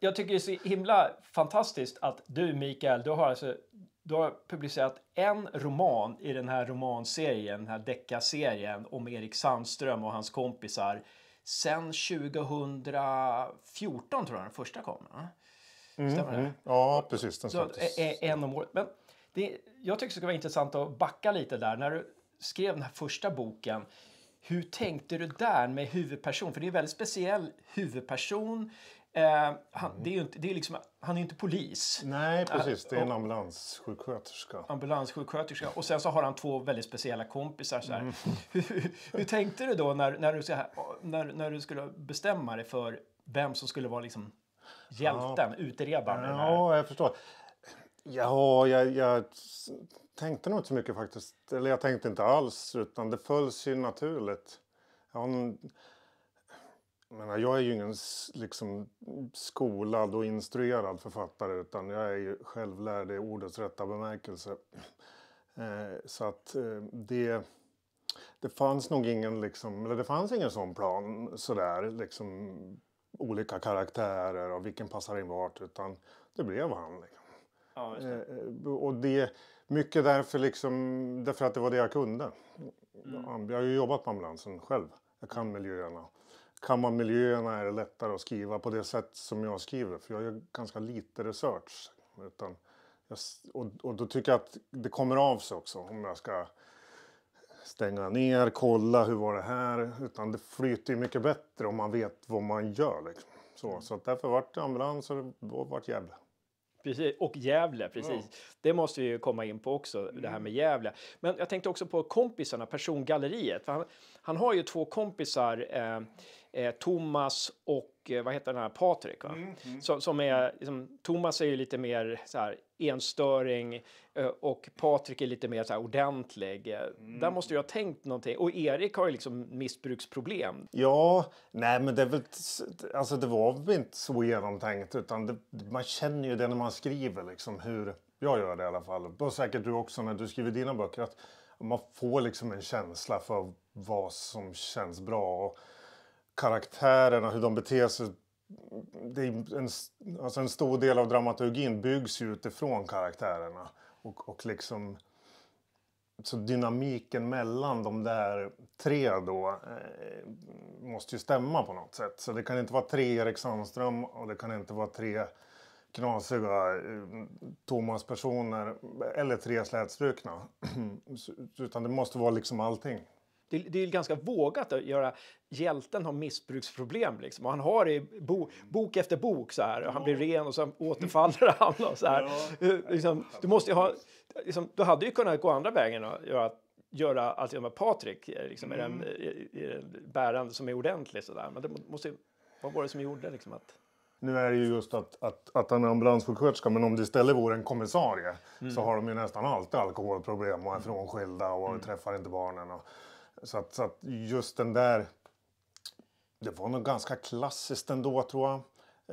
Jag tycker det är så himla fantastiskt att du Mikael, du har alltså du har publicerat en roman i den här romanserien, den här deckarserien om Erik Sandström och hans kompisar sen 2014 tror jag den första kom. Mm, Stämmer mm, det? Ja, precis. Den så, en om året. Men det, jag tycker det skulle vara intressant att backa lite där. När du skrev den här första boken, hur tänkte du där med huvudperson? För det är en väldigt speciell huvudperson. Eh, han, mm. det är ju inte, det är liksom, han är ju inte polis. Nej, eh, precis. Det är en ambulanssjuksköterska. Ambulanssjuksköterska. Och sen så har han två väldigt speciella kompisar. Så mm. hur, hur, tänkte du då när, när, du, så här, när, när du skulle bestämma dig för vem som skulle vara liksom hjälten, ja. utredaren? Ja, jag förstår. Ja, jag, jag tänkte nog inte så mycket faktiskt. Eller jag tänkte inte alls, utan det föll sig naturligt. Jag, menar, jag är ju ingen liksom, skolad och instruerad författare utan jag är ju självlärd i ordets rätta bemärkelse. Eh, så att eh, det, det fanns nog ingen, liksom, eller det fanns ingen sån plan sådär. Liksom, olika karaktärer och vilken passar in vart utan det blev han. Liksom. Ja, det. Eh, eh, och det, mycket därför, liksom, därför att det var det jag kunde. Mm. Jag har ju jobbat på ambulansen själv. Jag kan miljöerna. Kammar miljöerna är det lättare att skriva på det sätt som jag skriver för jag gör ganska lite research. Utan jag, och, och då tycker jag att det kommer av sig också om jag ska stänga ner, kolla hur var det här. Utan det flyter ju mycket bättre om man vet vad man gör. Liksom. Så, mm. så därför vart det ambulans och då vart Gävle. Precis, och Gävle, precis. Ja. Det måste vi ju komma in på också, mm. det här mm. med Gävle. Men jag tänkte också på kompisarna, persongalleriet. Han, han, har ju två kompisar eh, eh, Thomas och eh, vad heter den här Patrik. Va? Mm, mm. Som, som, är, liksom, Thomas är ju lite mer så här, enstöring eh, och Patrik är lite mer så här, ordentlig. Mm. Där måste jag ha tänkt någonting. Och Erik har ju liksom missbruksproblem. Ja, nej men det är väl, alltså det var väl inte så genomtänkt utan det, man känner ju det när man skriver liksom hur, jag gör det i alla fall, och säkert du också när du skriver dina böcker, att man får liksom en känsla för vad som känns bra. Och, karaktärerna, hur de beter sig. Det är en, alltså en stor del av dramaturgin byggs ju utifrån karaktärerna. Och, och liksom, så dynamiken mellan de där tre då eh, måste ju stämma på något sätt. Så det kan inte vara tre Erik Sandström och det kan inte vara tre knasiga eh, Thomas-personer eller tre slätstrukna. Utan det måste vara liksom allting. Det, det är ganska vågat att göra hjälten har missbruksproblem liksom. och han har i bo, bok efter bok så här och han blir ren och sen återfaller han och så här. Ja. Eh, liksom, du måste ha, liksom, du hade ju kunnat gå andra vägen och göra göra allting med Patrik, eh, liksom, mm. den, bärande som är ordentlig sådär. Men det måste, vad var det som gjorde liksom att... Nu är det ju just att, att, att han är ambulanssjuksköterska men om det istället vore en kommissarie mm. så har de ju nästan alltid alkoholproblem och är mm. frånskilda och mm. träffar inte barnen. Och, så att, så att just den där... Det var nog ganska klassiskt ändå tror jag.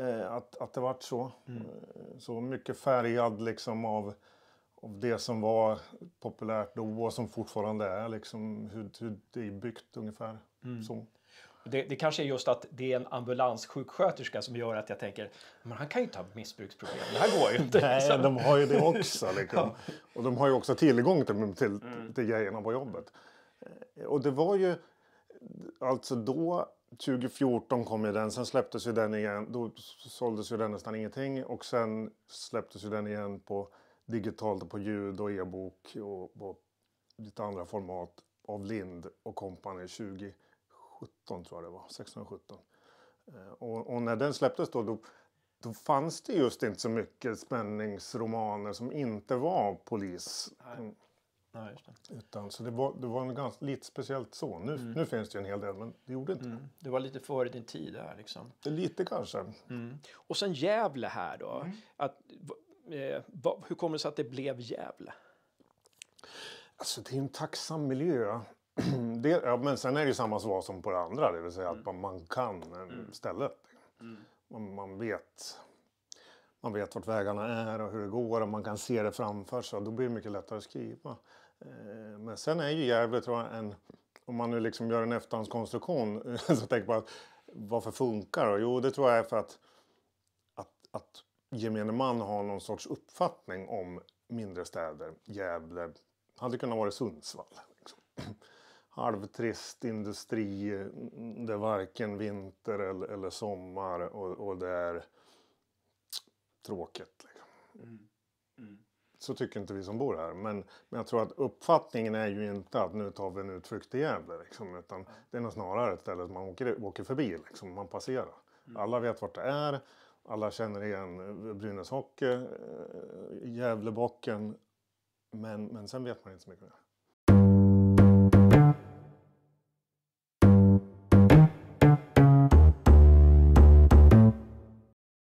Eh, att, att det vart så. Mm. Eh, så mycket färgad liksom av, av det som var populärt då och som fortfarande är. Liksom, hur, hur det är byggt ungefär. Mm. Så. Det, det, kanske är just att det är en ambulanssjuksköterska som gör att jag tänker men han kan ju inte ha missbruksproblem, det här går ju inte. Nej, de har ju det också. Liksom. ja. Och de har ju också tillgång till, till, mm. till grejerna på jobbet. Eh, och det var ju alltså då 2014 kom ju den, sen släpptes ju den igen. Då såldes ju den nästan ingenting och sen släpptes ju den igen på digitalt på ljud och e-bok och på lite andra format av Lind och kompani 2017 tror jag det var, 1617. Eh, och, och, när den släpptes då, då, då fanns det just inte så mycket spänningsromaner som inte var polis. Nej. Ja, det. Utan, så det var, det var en ganska, lite speciellt så. Nu, mm. nu finns det ju en hel del, men det gjorde inte mm. det. var lite före din tid där liksom. lite kanske. Mm. Och sen Gävle här då. Mm. Att, eh, va, hur kommer det sig att det blev Gävle? Alltså det är en tacksam miljö. det, ja, men sen är det ju samma svar som på det andra, det vill säga att mm. man, man kan eh, mm. stället. Man, man vet man vet vart vägarna är och hur det går och man kan se det framför sig. Då blir det mycket lättare att skriva. Eh, men sen är ju Gävle tror jag en, om man nu liksom gör en efterhandskonstruktion, så tänker man varför funkar det? Jo, det tror jag är för att, att, att gemene man har någon sorts uppfattning om mindre städer. Gävle hade kunnat vara Sundsvall. Liksom. Halvtrist industri, det är varken vinter eller, eller sommar och, och det är tråkigt. Liksom. Mm. Mm så tycker inte vi som bor här. Men, men jag tror att uppfattningen är ju inte att nu tar vi en utflykt till Gävle. Liksom, utan det är nog snarare ett ställe man åker, åker förbi, liksom, man passerar. Mm. Alla vet vart det är. Alla känner igen Brynäs Hockey, eh, Gävlebocken. Men, men sen vet man inte så mycket mer.